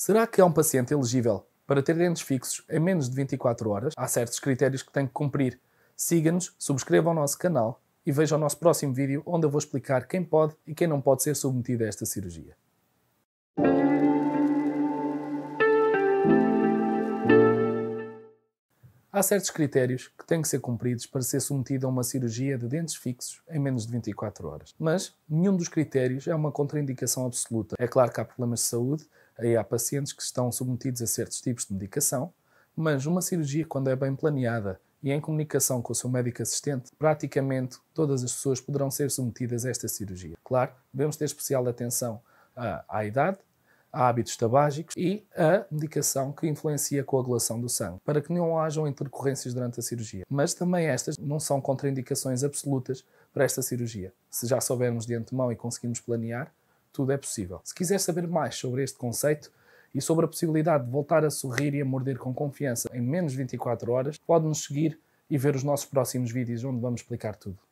Será que é um paciente elegível para ter dentes fixos em menos de 24 horas? Há certos critérios que tem que cumprir. Siga-nos, subscreva o nosso canal e veja o nosso próximo vídeo onde eu vou explicar quem pode e quem não pode ser submetido a esta cirurgia. Há certos critérios que têm que ser cumpridos para ser submetido a uma cirurgia de dentes fixos em menos de 24 horas. Mas nenhum dos critérios é uma contraindicação absoluta. É claro que há problemas de saúde, aí há pacientes que estão submetidos a certos tipos de medicação, mas uma cirurgia, quando é bem planeada e em comunicação com o seu médico assistente, praticamente todas as pessoas poderão ser submetidas a esta cirurgia. Claro, devemos ter especial atenção à idade, a hábitos tabágicos e a medicação que influencia a coagulação do sangue, para que não hajam intercorrências durante a cirurgia. Mas também estas não são contraindicações absolutas para esta cirurgia. Se já soubermos de antemão e conseguirmos planear, tudo é possível. Se quiser saber mais sobre este conceito, e sobre a possibilidade de voltar a sorrir e a morder com confiança em menos 24 horas, pode nos seguir e ver os nossos próximos vídeos onde vamos explicar tudo.